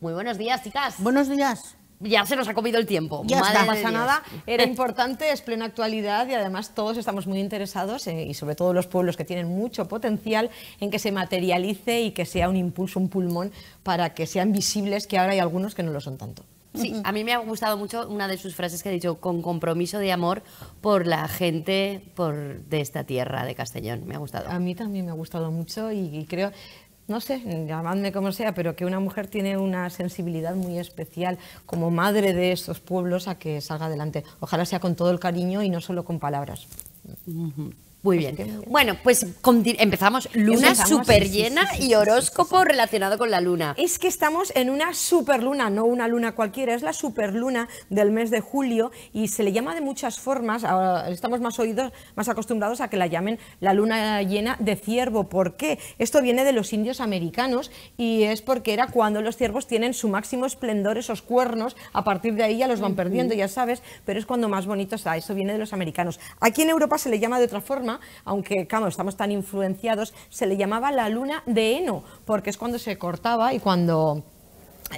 Muy buenos días, chicas. Buenos días. Ya se nos ha comido el tiempo. Ya pasa nada. Era importante, es plena actualidad y además todos estamos muy interesados, eh, y sobre todo los pueblos que tienen mucho potencial, en que se materialice y que sea un impulso, un pulmón para que sean visibles, que ahora hay algunos que no lo son tanto. Sí, a mí me ha gustado mucho una de sus frases que ha dicho, con compromiso de amor por la gente por, de esta tierra de Castellón. Me ha gustado. A mí también me ha gustado mucho y creo, no sé, llamadme como sea, pero que una mujer tiene una sensibilidad muy especial como madre de estos pueblos a que salga adelante. Ojalá sea con todo el cariño y no solo con palabras. Muy bien. Bueno, pues empezamos. Luna súper llena y horóscopo relacionado con la luna. Es que estamos en una super luna, no una luna cualquiera, es la luna del mes de julio y se le llama de muchas formas. estamos más oídos, más acostumbrados a que la llamen la luna llena de ciervo. ¿Por qué? Esto viene de los indios americanos y es porque era cuando los ciervos tienen su máximo esplendor, esos cuernos. A partir de ahí ya los van perdiendo, ya sabes, pero es cuando más bonito está. Eso viene de los americanos. Aquí en Europa se le llama de otra forma aunque estamos tan influenciados, se le llamaba la luna de heno, porque es cuando se cortaba y cuando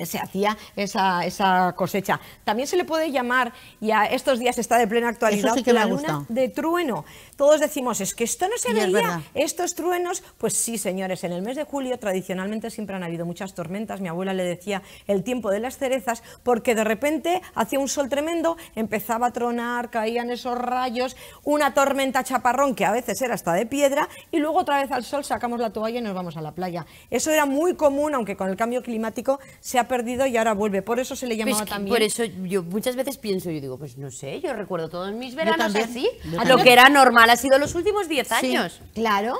se hacía esa, esa, cosecha. También se le puede llamar, y a estos días está de plena actualidad, la luna de trueno, todos decimos, es que esto no se veía, estos truenos. Pues sí, señores, en el mes de julio tradicionalmente siempre han habido muchas tormentas. Mi abuela le decía el tiempo de las cerezas, porque de repente hacía un sol tremendo, empezaba a tronar, caían esos rayos, una tormenta chaparrón que a veces era hasta de piedra, y luego otra vez al sol sacamos la toalla y nos vamos a la playa. Eso era muy común, aunque con el cambio climático se ha perdido y ahora vuelve. Por eso se le llamaba pues también. Por eso yo muchas veces pienso, yo digo, pues no sé, yo recuerdo todos mis veranos así, lo que era normal ha sido los últimos 10 años. claro.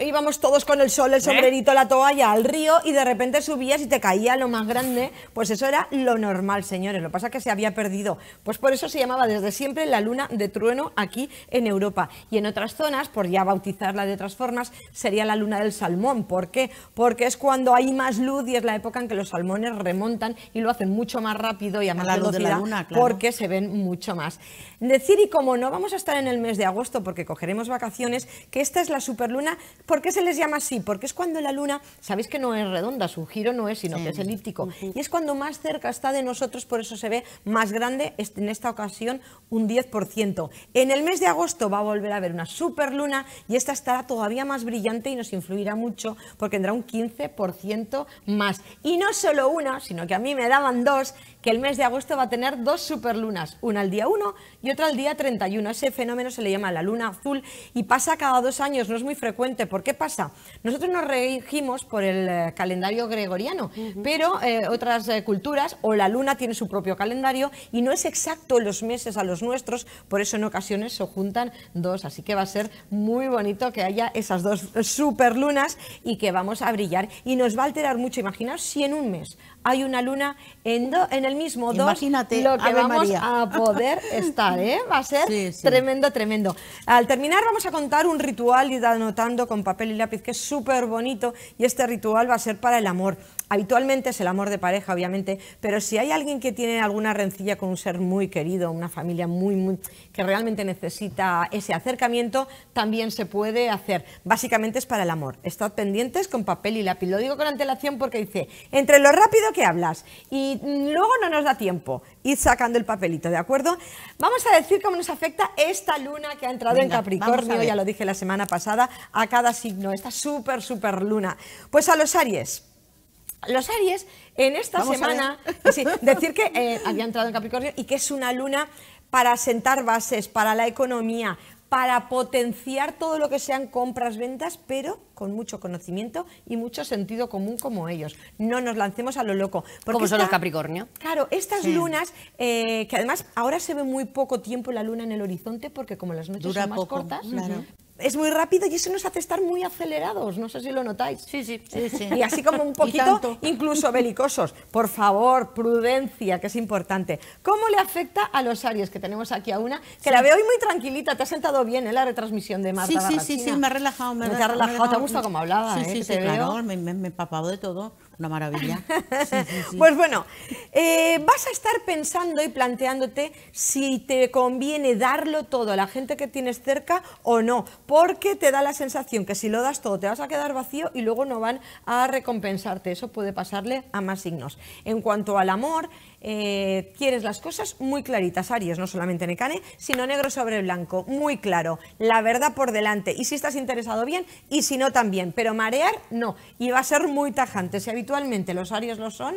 íbamos todos con el sol, el ¿Eh? sombrerito, la toalla, al río y de repente subías y te caía lo más grande. Pues eso era lo normal, señores. Lo que pasa es que se había perdido. Pues por eso se llamaba desde siempre la luna de trueno aquí en Europa. Y en otras zonas, por ya bautizarla de otras formas, sería la luna del salmón. ¿Por qué? Porque es cuando hay más luz y es la época en que los salmones remontan y lo hacen mucho más rápido y a más velocidad de la luna, porque se ven mucho más. Decir y como no, vamos a estar en el mes de agosto porque cogeremos vacaciones, que esta es la superluna. ¿Por qué se les llama así? Porque es cuando la luna, sabéis que no es redonda, su giro no es, sino que es elíptico. Y es cuando más cerca está de nosotros, por eso se ve más grande, en esta ocasión un 10%. En el mes de agosto va a volver a haber una superluna y esta estará todavía más brillante y nos influirá mucho porque tendrá un 15% más. Y no solo una, sino que a mí me daban dos que el mes de agosto va a tener dos superlunas, una al día 1 y otra al día 31. Ese fenómeno se le llama la luna azul y pasa cada dos años, no es muy frecuente. ¿Por qué pasa? Nosotros nos regimos por el eh, calendario gregoriano, pero eh, otras eh, culturas o la luna tiene su propio calendario y no es exacto los meses a los nuestros, por eso en ocasiones se juntan dos, así que va a ser muy bonito que haya esas dos superlunas y que vamos a brillar y nos va a alterar mucho. Imaginaos si en un mes hay una luna en, el mismo 2. Imagínate, lo que vamos a poder estar, ¿eh? Va a ser tremendo, tremendo. Al terminar vamos a contar un ritual y anotando con papel y lápiz que es súper bonito y este ritual va a ser para el amor habitualmente es el amor de pareja, obviamente, pero si hay alguien que tiene alguna rencilla con un ser muy querido, una familia muy, muy que realmente necesita ese acercamiento, también se puede hacer. Básicamente es para el amor. Estad pendientes con papel y lápiz. Lo digo con antelación porque dice, entre lo rápido que hablas y mm, luego no nos da tiempo, ir sacando el papelito, ¿de acuerdo? Vamos a decir cómo nos afecta esta luna que ha entrado en Capricornio, ya lo dije la semana pasada, a cada signo, esta súper, súper luna. Pues a los Aries. Los Aries, en esta semana, decir que eh, había entrado en Capricornio y que es una luna para sentar bases, para la economía, para potenciar todo lo que sean compras, ventas, pero con mucho conocimiento y mucho sentido común como ellos. No nos lancemos a lo loco. Como son los Capricornio. Claro, estas lunas, eh, que además ahora se ve muy poco tiempo la luna en el horizonte, porque como las noches son más cortas, es muy rápido y eso nos hace estar muy acelerados, no sé si lo notáis. Sí, sí, sí. Y así como un poquito, incluso belicosos. Por favor, prudencia, que es importante. ¿Cómo le afecta a los Aries? Que tenemos aquí a una, que la veo hoy muy tranquilita, te ha sentado bien eh, la retransmisión de Marta Sí, sí, sí, sí, me ha relajado. Me, ha relajado, te ha gustado como hablaba, Sí, eh, sí, sí, me, me he empapado de todo. Una maravilla. Pues bueno, eh, vas a estar pensando y planteándote si te conviene darlo todo a la gente que tienes cerca o no, porque te da la sensación que si lo das todo te vas a quedar vacío y luego no van a recompensarte. Eso puede pasarle a más signos. En cuanto al amor, eh, quieres las cosas muy claritas, Aries, no solamente Necane, sino negro sobre blanco, muy claro, la verdad por delante. Y si estás interesado bien y si no también, pero marear no. Y va a ser muy tajante. Si habitualmente los Aries lo son,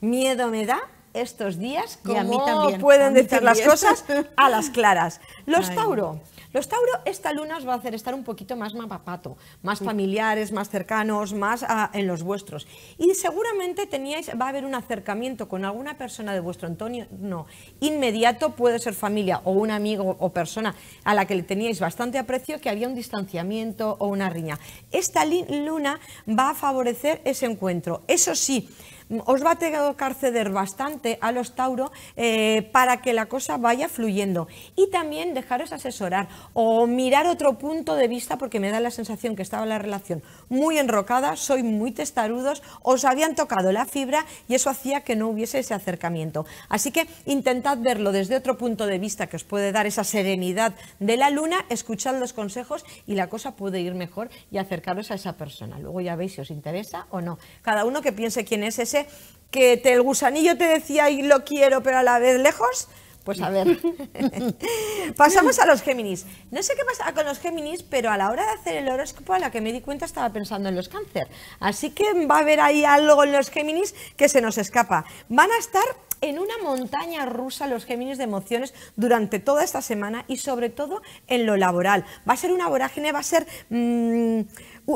miedo me da, estos días como mí pueden decir las cosas a las claras. Los Tauro. Los Tauro esta luna os va a hacer estar un poquito más mapapato, más familiares, más cercanos, más ah, en los vuestros. Y seguramente teníais, va a haber un acercamiento con alguna persona de vuestro Antonio, no, inmediato, puede ser familia o un amigo o persona a la que le teníais bastante aprecio, que había un distanciamiento o una riña. Esta luna va a favorecer ese encuentro. Eso sí, os va a tocar ceder bastante a los Tauro eh, para que la cosa vaya fluyendo. Y también dejaros asesorar o mirar otro punto de vista porque me da la sensación que estaba la relación muy enrocada, soy muy testarudos, os habían tocado la fibra y eso hacía que no hubiese ese acercamiento. Así que intentad verlo desde otro punto de vista que os puede dar esa serenidad de la luna, escuchad los consejos y la cosa puede ir mejor y acercaros a esa persona. Luego ya veis si os interesa o no. Cada uno que piense quién es ese que el gusanillo te decía y lo quiero, pero a la vez lejos. Pues a ver. Pasamos a los Géminis. No sé qué pasa con los Géminis, pero a la hora de hacer el horóscopo a la que me di cuenta estaba pensando en los cáncer. Así que va a haber ahí algo en los Géminis que se nos escapa. Van a estar en una montaña rusa los Géminis de emociones durante toda esta semana y sobre todo en lo laboral. Va a ser una vorágine, va a ser... Mm,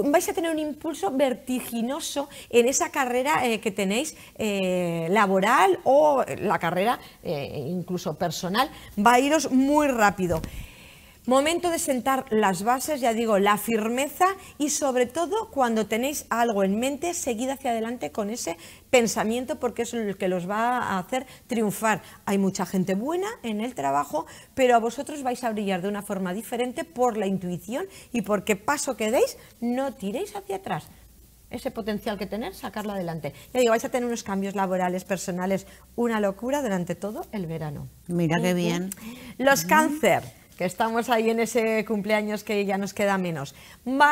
vais a tener un impulso vertiginoso en esa carrera eh, que tenéis eh, laboral o la carrera eh, incluso personal. Va a iros muy rápido. Momento de sentar las bases, ya digo, la firmeza y sobre todo cuando tenéis algo en mente, seguid hacia adelante con ese pensamiento porque es el que los va a hacer triunfar. Hay mucha gente buena en el trabajo, pero a vosotros vais a brillar de una forma diferente por la intuición y porque paso que deis, no tiréis hacia atrás ese potencial que tener, sacarlo adelante. Ya digo, vais a tener unos cambios laborales, personales, una locura durante todo el verano. Mira qué bien. Los cánceres que estamos ahí en ese cumpleaños que ya nos queda menos.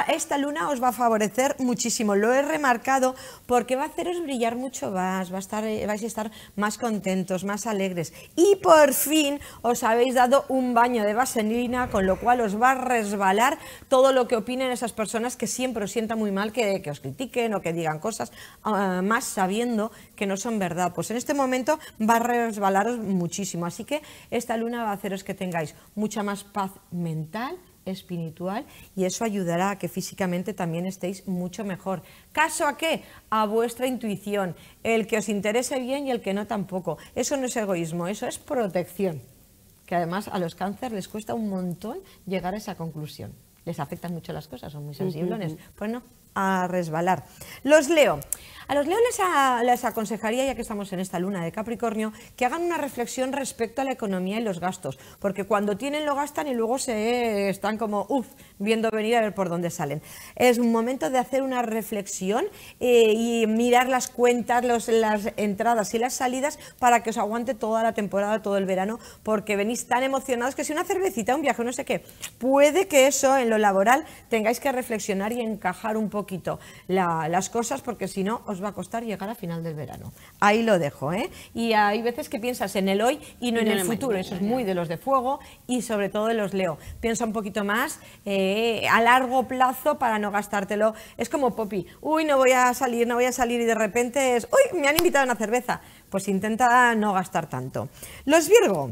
esta luna os va a favorecer muchísimo, lo he remarcado, porque va a haceros brillar mucho más, a estar, eh, vais a estar más contentos, más alegres. Y por fin os habéis dado un baño de vaselina, con lo cual os va a resbalar todo lo que opinen esas personas que siempre os sientan muy mal que, os critiquen o que digan cosas, ah, más sabiendo que no son verdad. Pues en este momento va a resbalaros muchísimo, así que esta luna va a haceros que tengáis mucha más más paz mental, espiritual y eso ayudará a que físicamente también estéis mucho mejor. ¿Caso a qué? A vuestra intuición, el que os interese bien y el que no tampoco. Eso no es egoísmo, eso es protección, que además a los cánceres les cuesta un montón llegar a esa conclusión. Les afectan mucho las cosas, son muy sensibles, Pues a resbalar. Los leo. A los leones les aconsejaría, ya que estamos en esta luna de Capricornio, que hagan una reflexión respecto a la economía y los gastos, porque cuando tienen lo gastan y luego se están como, uff, viendo venir a ver por dónde salen. Es un momento de hacer una reflexión eh, y mirar las cuentas, las entradas y las salidas para que os aguante toda la temporada, todo el verano, porque venís tan emocionados que si una cervecita, un viaje, no sé qué, puede que eso en lo laboral tengáis que reflexionar y encajar un poquito las cosas, porque si no os va a costar llegar a final del verano. Ahí lo dejo, ¿eh? Y hay veces que piensas en el hoy y no, en el futuro, eso es muy de los de fuego y sobre todo de los leo. Piensa un poquito más. Eh, eh, a largo plazo para no gastártelo. Es como popi, uy, no voy a salir, no voy a salir y de repente es, uy, me han invitado a una cerveza. Pues intenta no gastar tanto. Los Virgo,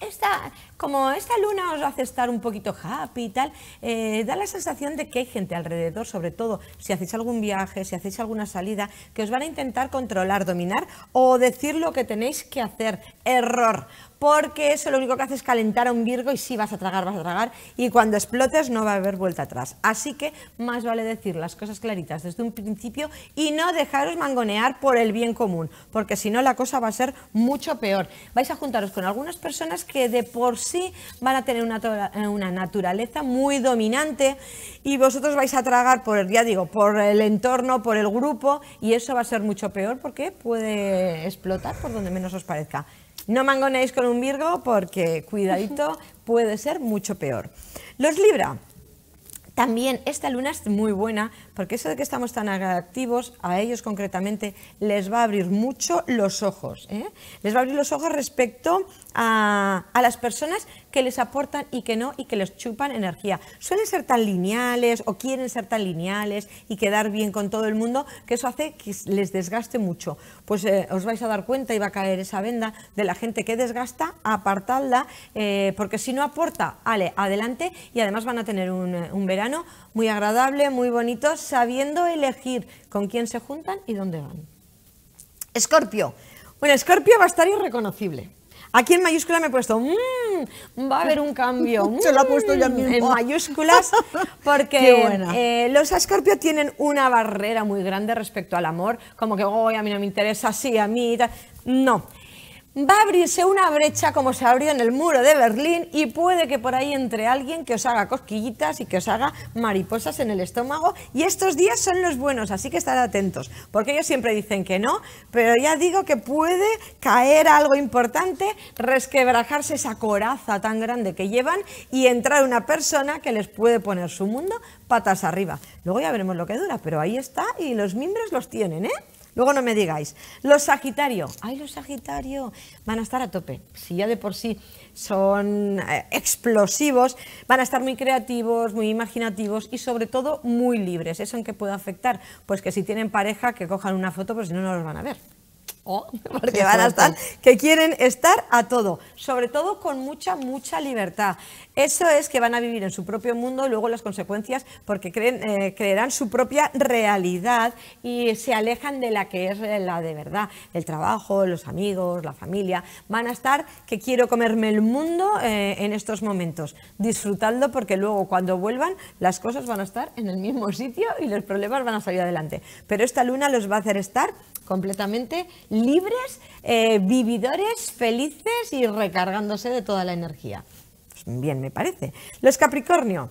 esta, como esta luna os hace estar un poquito happy y tal, eh, da la sensación de que hay gente alrededor, sobre todo si hacéis algún viaje, si hacéis alguna salida, que os van a intentar controlar, dominar o decir lo que tenéis que hacer. Error. Porque eso lo único que hace es calentar a un Virgo y si vas a tragar, vas a tragar y cuando explotes no va a haber vuelta atrás. Así que más vale decir las cosas claritas desde un principio y no dejaros mangonear por el bien común, porque si no la cosa va a ser mucho peor. Vais a juntaros con algunas personas que de por sí van a tener una, naturaleza muy dominante y vosotros vais a tragar por, ya digo, por el entorno, por el grupo y eso va a ser mucho peor porque puede explotar por donde menos os parezca. No mangonéis con un Virgo porque, cuidadito, puede ser mucho peor. Los Libra. También esta luna es muy buena porque eso de que estamos tan activos, a ellos concretamente, les va a abrir mucho los ojos. ¿eh? Les va a abrir los ojos respecto a, las personas que les aportan y que no y que les chupan energía. Suelen ser tan lineales o quieren ser tan lineales y quedar bien con todo el mundo que eso hace que les desgaste mucho. Pues eh, os vais a dar cuenta y va a caer esa venda de la gente que desgasta, apartadla, eh, porque si no aporta, ale, adelante y además van a tener un, eh, un verano muy agradable, muy bonito, sabiendo elegir con quién se juntan y dónde van. Escorpio. Bueno, Escorpio va a estar irreconocible. Aquí en mayúscula me he puesto, mmm, va a haber un cambio. Se lo ha puesto ya mm", En mayúsculas, porque eh, los escorpios tienen una barrera muy grande respecto al amor, como que, oh, a mí no me interesa, sí, a mí. Tal. No, va a abrirse una brecha como se abrió en el muro de Berlín y puede que por ahí entre alguien que os haga cosquillitas y que os haga mariposas en el estómago. Y estos días son los buenos, así que estar atentos, porque ellos siempre dicen que no, pero ya digo que puede caer algo importante, resquebrajarse esa coraza tan grande que llevan y entrar una persona que les puede poner su mundo patas arriba. Luego ya veremos lo que dura, pero ahí está y los mimbres los tienen, ¿eh? Luego no me digáis. Los Sagitario, ay, los Sagitario van a estar a tope. Si ya de por sí son eh, explosivos, van a estar muy creativos, muy imaginativos y sobre todo muy libres. ¿Eso en qué puede afectar? Pues que si tienen pareja, que cojan una foto, pues si no, no los van a ver. Oh, porque van a estar, que quieren estar a todo, sobre todo con mucha, mucha libertad. Eso es que van a vivir en su propio mundo, luego las consecuencias, porque eh, creerán su propia realidad y se alejan de la que es la de verdad. El trabajo, los amigos, la familia, van a estar que quiero comerme el mundo eh, en estos momentos, disfrutando porque luego cuando vuelvan las cosas van a estar en el mismo sitio y los problemas van a salir adelante. Pero esta luna los va a hacer estar completamente libres, eh, vividores, felices y recargándose de toda la energía. Pues bien, me parece. Los Capricornio.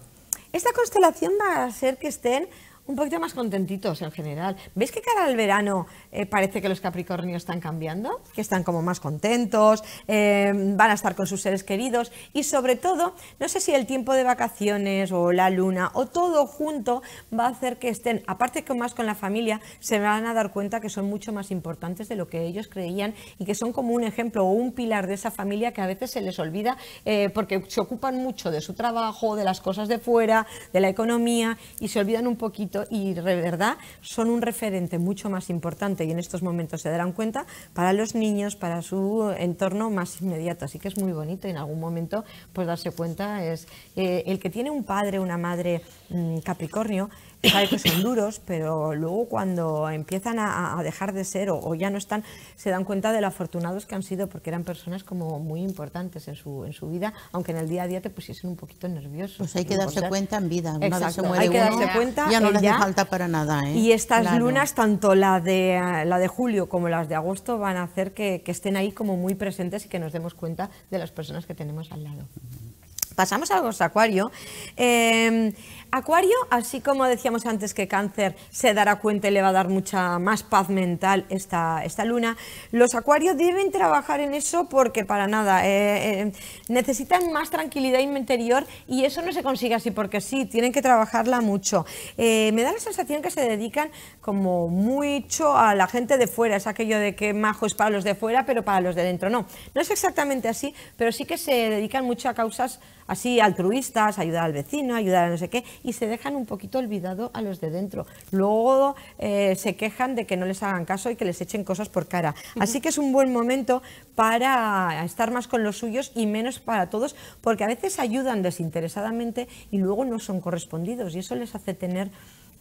Esta constelación va a ser que estén un poquito más contentitos en general. ¿Veis que cada al verano eh, parece que los Capricornios están cambiando? Que están como más contentos, eh, van a estar con sus seres queridos y sobre todo, no sé si el tiempo de vacaciones o la luna o todo junto va a hacer que estén, aparte que más con la familia, se van a dar cuenta que son mucho más importantes de lo que ellos creían y que son como un ejemplo o un pilar de esa familia que a veces se les olvida eh, porque se ocupan mucho de su trabajo, de las cosas de fuera, de la economía y se olvidan un poquito y de verdad son un referente mucho más importante y en estos momentos se darán cuenta para los niños, para su entorno más inmediato. Así que es muy bonito y en algún momento pues darse cuenta es eh, el que tiene un padre, una madre mm, Capricornio, sabe que son duros, pero luego cuando empiezan a, dejar de ser o, ya no están, se dan cuenta de lo afortunados que han sido porque eran personas como muy importantes en su, en su vida, aunque en el día a día te pusiesen un poquito nerviosos Pues hay que darse cuenta en vida, una se muere hay que darse cuenta ya no le hace falta para nada. ¿eh? Y estas lunas, tanto la de, la de julio como las de agosto, van a hacer que, que estén ahí como muy presentes y que nos demos cuenta de las personas que tenemos al lado. Pasamos a los Acuario. Em, acuario, así como decíamos antes que cáncer se dará cuenta y le va a dar mucha más paz mental esta, esta luna, los acuarios deben trabajar en eso porque para nada, eh, eh, necesitan más tranquilidad interior y eso no se consigue así porque sí, tienen que trabajarla mucho. Eh, me da la sensación que se dedican como mucho a la gente de fuera, es aquello de que majo es para los de fuera pero para los de dentro, no, no es exactamente así, pero sí que se dedican mucho a causas así altruistas, ayudar al vecino, ayudar a no sé qué, y se dejan un poquito olvidado a los de dentro. Luego eh, se quejan de que no les hagan caso y que les echen cosas por cara. Así que es un buen momento para estar más con los suyos y menos para todos, porque a veces ayudan desinteresadamente y luego no son correspondidos y eso les hace tener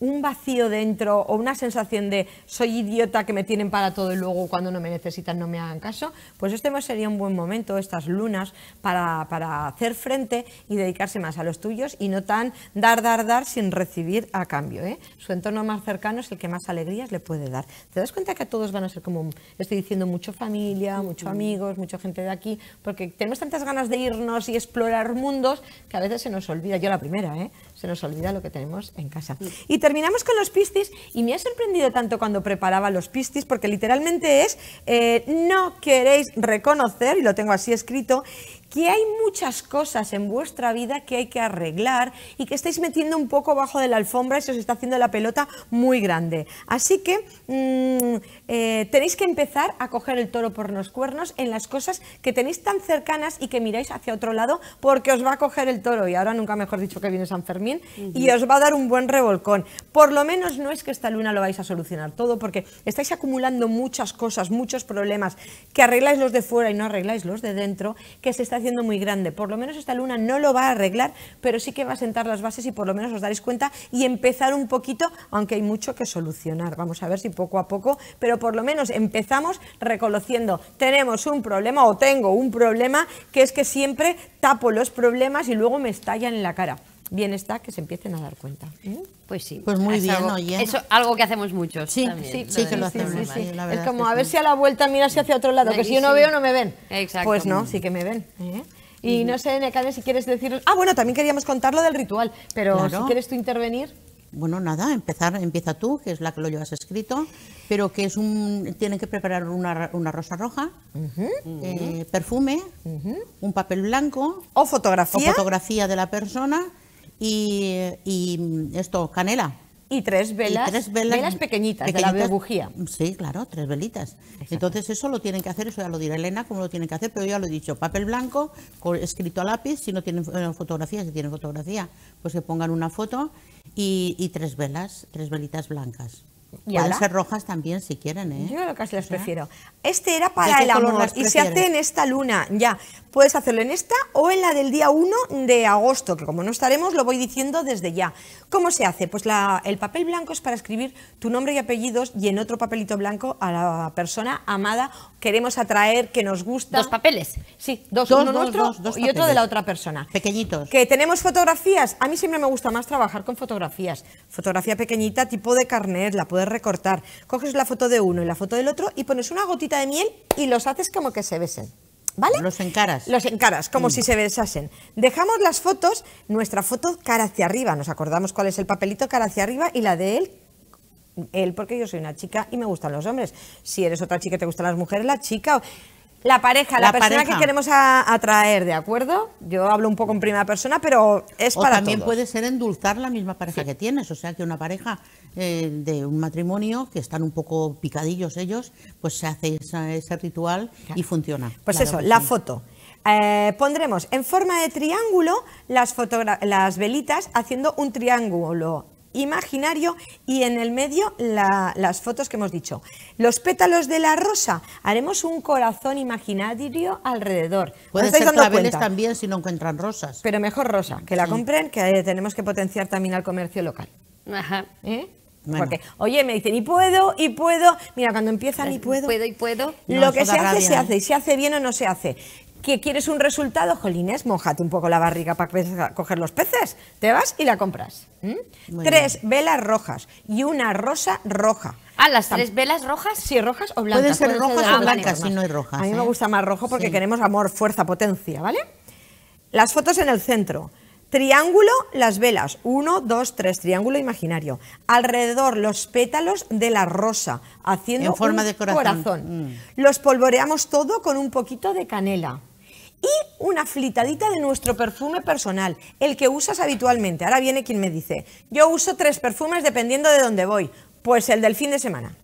un vacío dentro o una sensación de soy idiota que me tienen para todo y luego cuando no me necesitan no me hagan caso, pues este sería un buen momento, estas lunas, para, para hacer frente y dedicarse más a los tuyos y no tan dar, dar, dar sin recibir a cambio. ¿eh? Su entorno más cercano es el que más alegrías le puede dar. ¿Te das cuenta que a todos van a ser como, estoy diciendo, mucho familia, muchos amigos, mucha gente de aquí, porque tenemos tantas ganas de irnos y explorar mundos que a veces se nos olvida, yo la primera, ¿eh? se nos olvida lo que tenemos en casa. Mm. Y terminamos con los pistis y me ha sorprendido tanto cuando preparaba los pistis porque literalmente es eh, no queréis reconocer, y lo tengo así escrito, que hay muchas cosas en vuestra vida que hay que arreglar y que estáis metiendo un poco bajo de la alfombra y se os está haciendo la pelota muy grande. Así que mm, eh, tenéis que empezar a coger el toro por los cuernos en las cosas que tenéis tan cercanas y que miráis hacia otro lado porque os va a coger el toro. Y ahora nunca mejor dicho que viene San Fermín y os va a dar un buen revolcón. Por lo menos no es que esta luna lo vais a solucionar todo porque estáis acumulando muchas cosas, muchos problemas, que arregláis los de fuera y no arregláis los de dentro, que se está haciendo muy grande. Por lo menos esta luna no lo va a arreglar, pero sí que va a sentar las bases y por lo menos os daréis cuenta y empezar un poquito, aunque hay mucho que solucionar. Vamos a ver si poco a poco, pero por lo menos empezamos reconociendo, tenemos un problema o tengo un problema que es que siempre tapo los problemas y luego me estallan en la cara bien está que se empiecen a dar cuenta. ¿eh? Pues sí. Pues muy bien, algo, Eso algo que hacemos mucho. Sí, sí, sí, lo Sí, este es como a ver si a la vuelta miras hacia otro lado, que si yo no veo no me ven. Exacto. Pues no, sí que me ven. ¿eh? Y no sé, Necane, si quieres decir... Ah, bueno, también queríamos contar lo del ritual, pero si quieres tú intervenir... Bueno, nada, empezar, empieza tú, que es la que lo llevas escrito, pero que es un... Tienen que preparar una, una rosa roja, eh, perfume, un papel blanco... O fotografía. O fotografía de la persona y, mm, esto, canela. Y tres velas, tres velas, pequeñitas, de la bujía. Sí, claro, tres velitas. Entonces eso lo tienen que hacer, eso ya lo dirá Elena cómo lo tienen que hacer, pero ya lo he dicho, papel blanco, escrito a lápiz, si no tienen eh, fotografía, si tienen fotografía, pues que pongan una foto y, tres velas, tres velitas blancas. ¿Y Pueden ser rojas también si quieren, ¿eh? Yo lo que les prefiero. Este era para el amor y se hace en esta luna, ya. Puedes hacerlo en esta o en la del día 1 de agosto, que como no estaremos lo voy diciendo desde ya. ¿Cómo se hace? Pues el papel blanco es para escribir tu nombre y apellidos y en otro papelito blanco a la persona amada queremos atraer, que nos gusta. ¿Dos papeles? Sí, dos, dos uno dos, y otro de la otra persona. Pequeñitos. Que tenemos fotografías. A mí siempre me gusta más trabajar con fotografías. Fotografía pequeñita, tipo de carnet, la puedes recortar. Coges la foto de uno y la foto del otro y pones una gotita de miel y los haces como que se besen. ¿Vale? Los encaras. Los encaras, como mm. si se besasen. Dejamos las fotos, nuestra foto cara hacia arriba, nos acordamos cuál es el papelito cara hacia arriba y la de él él porque yo soy una chica y me gustan los hombres. Si eres otra chica y te gustan las mujeres, la chica. La pareja, la, persona que queremos atraer, ¿de acuerdo? Yo hablo un poco en primera persona, pero es para también puede ser endulzar la misma pareja que tienes, o sea que una pareja eh, de un matrimonio que están un poco picadillos ellos, pues se hace ese ritual y funciona. Pues eso, la foto. Eh, pondremos en forma de triángulo las, las velitas haciendo un triángulo imaginario y en el medio las fotos que hemos dicho. Los pétalos de la rosa, haremos un corazón imaginario alrededor. Pueden ser también si no encuentran rosas. Pero mejor rosa, que la compren, que eh, tenemos que potenciar también al comercio local. Ajá. ¿Eh? Porque, oye, me dicen, y puedo, y puedo. Mira, cuando empiezan, y puedo. y puedo. lo que se hace, se ¿eh? hace. Y se hace bien o no se hace que quieres un resultado, jolines, mojate un poco la barriga para coger los peces. Te vas y la compras. Tres velas rojas y una rosa roja. Ah, las tres velas rojas. Sí, rojas o blancas. Pueden ser rojas o blancas si no hay rojas. A mí ¿eh? me gusta más rojo porque queremos amor, fuerza, potencia, ¿vale? Las fotos en el centro. Triángulo, las velas. Uno, dos, tres. Triángulo imaginario. Alrededor los pétalos de la rosa, haciendo en forma de corazón. Mm. Los polvoreamos todo con un poquito de canela y una flitadita de nuestro perfume personal, el que usas habitualmente. Ahora viene quien me dice, yo uso tres perfumes dependiendo de dónde voy. Pues el del fin de semana.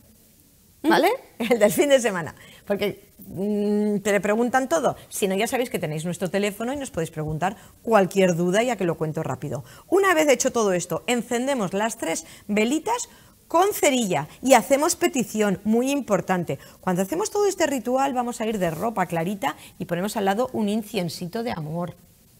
Mm. ¿Vale? El del fin de semana. Porque mm, te le preguntan todo. Si no, ya sabéis que tenéis nuestro teléfono y nos podéis preguntar cualquier duda, ya que lo cuento rápido. Una vez hecho todo esto, encendemos las tres velitas con cerilla y hacemos petición, muy importante. Cuando hacemos todo este ritual vamos a ir de ropa clarita y ponemos al lado un inciensito de amor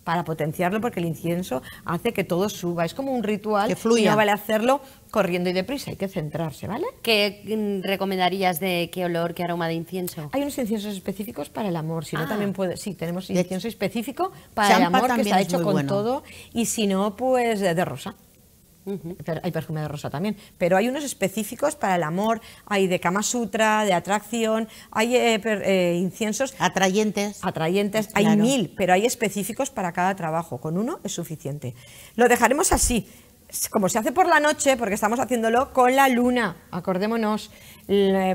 para potenciarlo porque el incienso hace que todo suba. Es como un ritual que fluya. no vale hacerlo corriendo y deprisa, hay que centrarse, ¿vale? ¿Qué mm, recomendarías de qué olor, qué aroma de incienso? Hay unos inciensos específicos para el amor, si no ah. también puede, sí, tenemos incienso específico para el amor que está hecho con todo y si no pues de rosa. Hay perfume de rosa también, pero hay unos específicos para el amor, hay de Kama Sutra, de atracción, hay eh, eh, inciensos... Atrayentes. Atrayentes, hay mil, pero hay específicos para cada trabajo, con uno es suficiente. Lo dejaremos así, como se hace por la noche, porque estamos haciéndolo con la luna, acordémonos,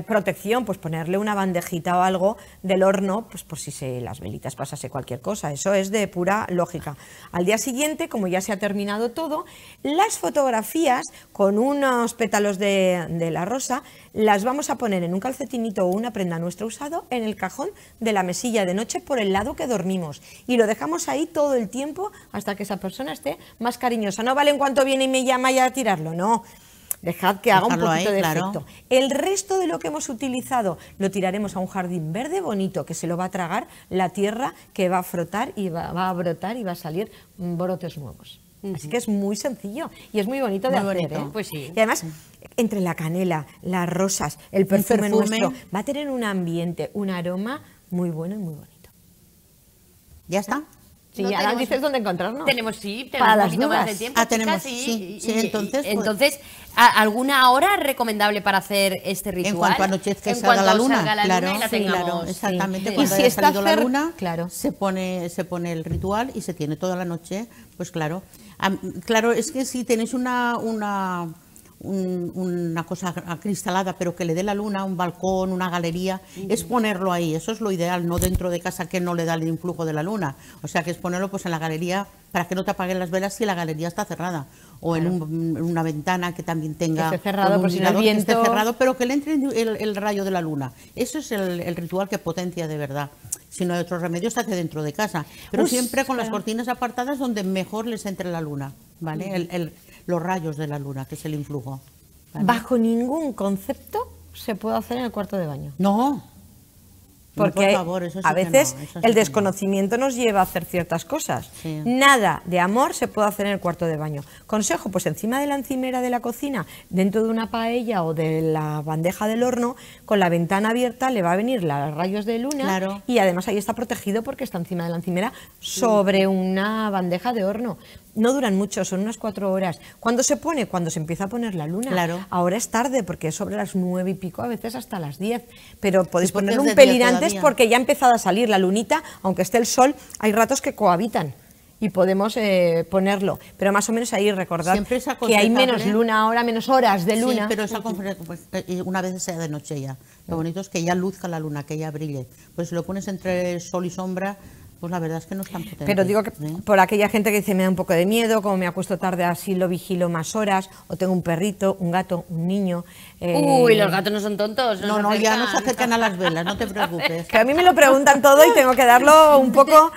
protección, pues ponerle una bandejita o algo del horno, pues por si se, las velitas pasase cualquier cosa, eso es de pura lógica. Al día siguiente, como ya se ha terminado todo, las fotografías con unos pétalos de la rosa las vamos a poner en un calcetinito o una prenda nuestra usado en el cajón de la mesilla de noche por el lado que dormimos y lo dejamos ahí todo el tiempo hasta que esa persona esté más cariñosa. No vale en cuanto viene y me llama ya a tirarlo, no. Dejad que haga un poquito de efecto. El resto de lo que hemos utilizado lo tiraremos a un jardín verde bonito que se lo va a tragar la tierra que va a frotar y va a brotar y va a salir brotes nuevos. Así que es muy sencillo y es muy bonito de hacer. ¿eh? Pues sí. Y además, entre la canela, las rosas, el perfume, el perfume, va a tener un ambiente, un aroma muy bueno y muy bonito. ¿Ya está? Sí, ahora dices dónde encontrarnos. Tenemos, sí, tenemos un poquito más de tiempo. Ah, tenemos, sí, sí, entonces. Pues, entonces ¿Alguna hora recomendable para hacer este ritual? En cuanto anochezca en la luna, la claro, exactamente. Cuando y haya salido la luna, claro. se, pone, se pone el ritual y se tiene toda la noche, pues claro. Claro, es que si tenéis una, una una cosa acristalada, pero que le dé la luna, un balcón, una galería, es ponerlo ahí, eso es lo ideal, no dentro de casa que no le da el influjo de la luna. O sea, que es ponerlo pues en la galería para que no te apaguen las velas si la galería está cerrada o en, una ventana que también tenga que esté cerrado, por pero que le entre el, rayo de la luna. Eso es el ritual que potencia de verdad si no hay otro remedio, se hace dentro de casa. Pero siempre con las cortinas apartadas donde mejor les entre la luna, ¿vale? los rayos de la luna, que es el influjo. Bajo ningún concepto se puede hacer en el cuarto de baño. No, porque a veces el desconocimiento nos lleva a hacer ciertas cosas. Nada de amor se puede hacer en el cuarto de baño. Consejo, pues encima de la encimera de la cocina, dentro de una paella o de la bandeja del horno, con la ventana abierta le va a venir los rayos de luna y además ahí está protegido porque está encima de la encimera sobre una bandeja de horno no duran mucho, son unas cuatro horas. ¿Cuándo se pone? Cuando se empieza a poner la luna. Claro. Ahora es tarde, porque es sobre las nueve y pico, a veces hasta las diez. Pero podéis ponerlo un pelín antes porque ya ha empezado a salir la lunita, aunque esté el sol, hay ratos que cohabitan y podemos eh, ponerlo. Pero más o menos ahí recordad que hay menos luna ahora, menos horas de luna. Sí, pero esa pues, eh, una vez sea de noche ya. Lo bonito es que ya luzca la luna, que ya brille. Pues si lo pones entre sol y sombra, pues la verdad es que no están potente. Pero digo que por aquella gente que dice me da un poco de miedo, como me acuesto tarde así lo vigilo más horas, o tengo un perrito, un gato, un niño. Eh, Uy, los gatos no son tontos. No, no, ya no se acercan a las velas, no te preocupes. que a mí me lo preguntan todo y tengo que darlo un poco.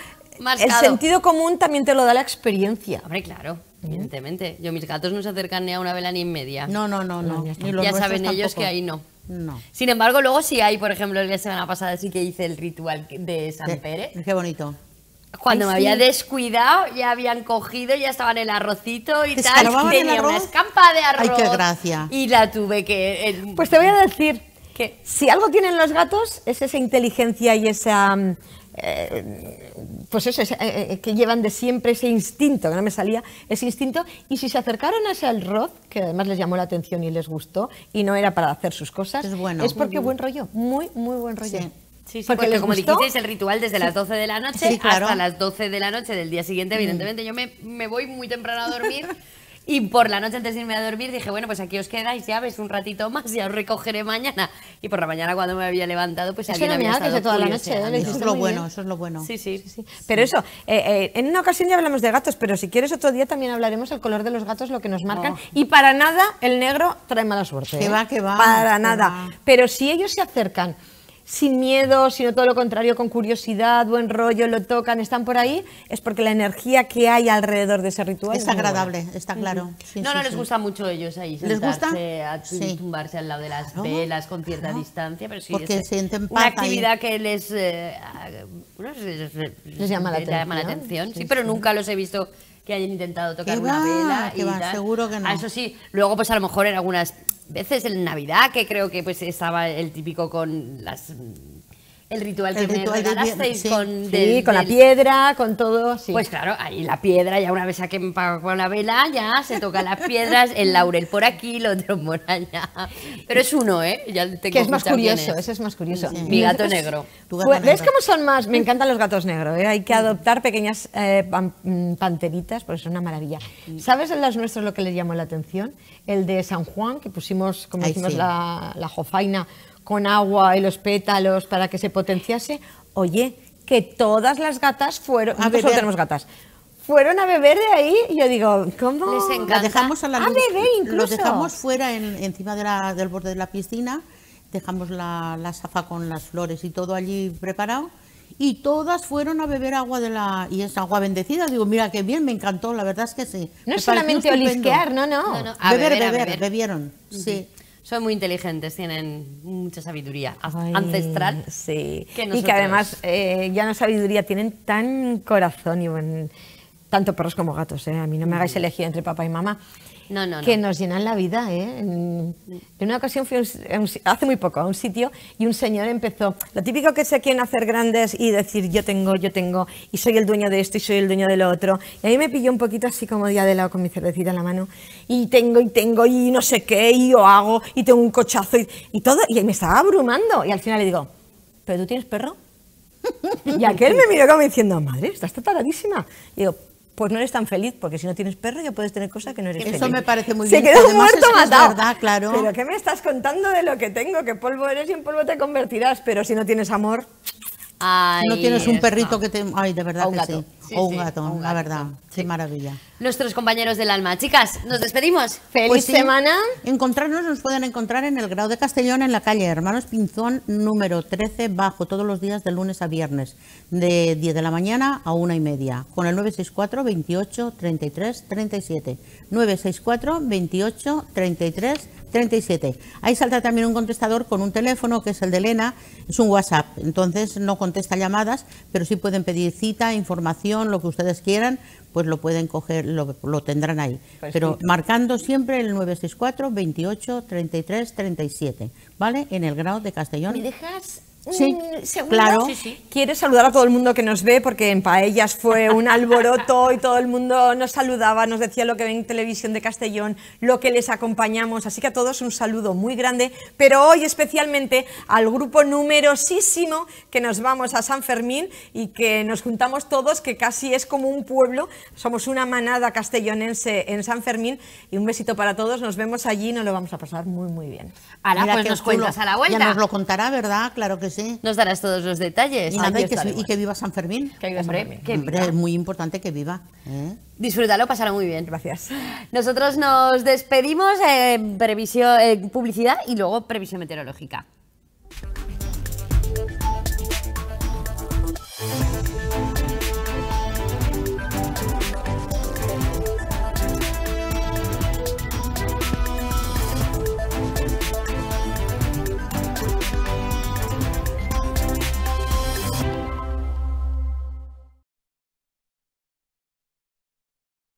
El sentido común también te lo da la experiencia. Hombre, claro. ¿Mm? Evidentemente. Yo, mis gatos no se acercan ni a una vela ni en media. No, no, no, no. ya, saben ellos que ahí no. No. Sin embargo, luego si hay, por ejemplo, la semana pasada sí que hice el ritual de San Pérez. Qué bonito. Cuando me había descuidado, ya habían cogido, ya estaban el arrocito y tal. Tenía una escampa de arroz. Ay, qué gracia. Y la tuve que. Eh, pues te voy a decir que si algo tienen los gatos es esa inteligencia y esa. Mm, eh, pues eso, eh, eh, que llevan de siempre ese instinto, que no me salía ese instinto, y si se acercaron a ese alroz, que además les llamó la atención y les gustó, y no era para hacer sus cosas, es, bueno. es porque mm. buen rollo, muy, muy buen rollo. Sí. Sí, porque, como dijisteis, el ritual desde las 12 de la noche hasta las 12 de la noche del día siguiente, mm. evidentemente yo me, me voy muy temprano a dormir Y por la noche antes de irme a dormir dije, bueno, pues aquí os quedáis, ya ves un ratito más, y os recogeré mañana. Y por la mañana cuando me había levantado, pues alguien había toda la noche. Eso es lo bueno, eso es lo bueno. Sí, sí. sí, Pero eso, eh, eh, en una ocasión ya hablamos de gatos, pero si quieres otro día también hablaremos el color de los gatos, lo que nos marcan. Oh. Y para nada el negro trae mala suerte. Que ¿eh? va, que va. Para nada. Pero si ellos se acercan sin miedo, sino todo lo contrario, con curiosidad, buen rollo, lo tocan, están por ahí, es porque la energía que hay alrededor de ese ritual es, agradable, está claro. no, no les gusta mucho ellos ahí, ¿Les gusta? tumbarse al lado de las velas con cierta distancia, pero sí porque es eh, una actividad que les, eh, llama la llama la atención sí, pero nunca los he visto que hayan intentado tocar una vela. Y Seguro que no. Ah, eso sí, luego pues a lo mejor en algunas veces en Navidad, que creo que pues estaba el típico con las el ritual que me regalasteis con, la piedra, con todo. Pues claro, ahí la piedra, ya una vez que me con la vela, ya se tocan las piedras, el laurel por aquí, el otro por allá. Pero es uno, ¿eh? que es más ¿eh? curioso, ese es más curioso. Mi gato negro. ¿Ves cómo son más? Me encantan los gatos negros, ¿eh? hay que adoptar pequeñas eh, mm, panteritas porque son una maravilla. ¿Sabes en las nuestras lo que les llamó la atención? El de San Juan, que pusimos, como decimos, la, la jofaina con agua y los pétalos para que se potenciase. Oye, que todas las gatas fueron. Ah, a ver, beber. tenemos gatas. Fueron a beber de ahí y yo digo, ¿cómo? Les encanta. dejamos a la beber incluso. Los dejamos fuera encima de la, del borde de la piscina, dejamos la, la zafa con las flores y todo allí preparado y todas fueron a beber agua de la y es agua bendecida digo mira qué bien me encantó la verdad es que sí no es solamente olisquear no no, A beber, beber, bebieron sí son muy inteligentes, tienen mucha sabiduría ancestral. Sí, y que además eh, ya no sabiduría, tienen tan corazón y buen tanto perros como gatos, ¿eh? a mí no me hagáis elegir entre papá y mamá. No, no, que nos llenan la vida. ¿eh? En, una ocasión fui hace muy poco a un sitio y un señor empezó, lo típico que se quieren hacer grandes y decir yo tengo, yo tengo, y soy el dueño de esto y soy el dueño de lo otro. Y a mí me pilló un poquito así como día de lado con mi cervecita en la mano, y tengo, y tengo, y no sé qué, y yo hago, y tengo un cochazo, y, todo, y me estaba abrumando. Y al final le digo, ¿pero tú tienes perro? Y aquel me miró como diciendo, madre, estás tataradísima. Y digo, pues no eres tan feliz, porque si no tienes perro ya puedes tener cosas que no eres Eso feliz. Eso me parece muy bien. Se quedó muerto matado. verdad, claro. Pero ¿qué me estás contando de lo que tengo? Que polvo eres y en polvo te convertirás, pero si no tienes amor no tienes un perrito que te... Ay, de verdad. un que Sí. o un gato, la verdad. Qué maravilla. Nuestros compañeros del alma. Chicas, nos despedimos. Pues Feliz semana. Encontrarnos nos pueden encontrar en el Grado de Castellón, en la calle Hermanos Pinzón, número 13, bajo, todos los días de lunes a viernes, de 10 de la mañana a una y media, con el 964 28 33 37. 964 28 33 37. 37. Ahí salta también un contestador con un teléfono, que es el de Elena, es un WhatsApp, entonces no contesta llamadas, pero sí pueden pedir cita, información, lo que ustedes quieran, pues lo pueden coger, lo, lo tendrán ahí. Pues pero marcando siempre el 964 28 33 37, ¿vale? En el grado de Castellón. dejas Sí, mm, claro. Sí, saludar a todo el mundo que nos ve? Porque en Paellas fue un alboroto y todo el mundo nos saludaba, nos decía lo que ven en Televisión de Castellón, lo que les acompañamos. Así que a todos un saludo muy grande, pero hoy especialmente al grupo numerosísimo que nos vamos a San Fermín y que nos juntamos todos, que casi es como un pueblo. Somos una manada castellonense en San Fermín y un besito para todos. Nos vemos allí y nos lo vamos a pasar muy, muy bien. Ahora, pues nos cuentas a la vuelta. Ya nos lo contará, ¿verdad? Claro que sí. Nos darás todos los detalles. Y, que, viva San Fermín. Que viva es muy importante que viva. ¿eh? Disfrútalo, pasará muy bien. Gracias. Nosotros nos despedimos, en publicidad y luego previsión meteorológica.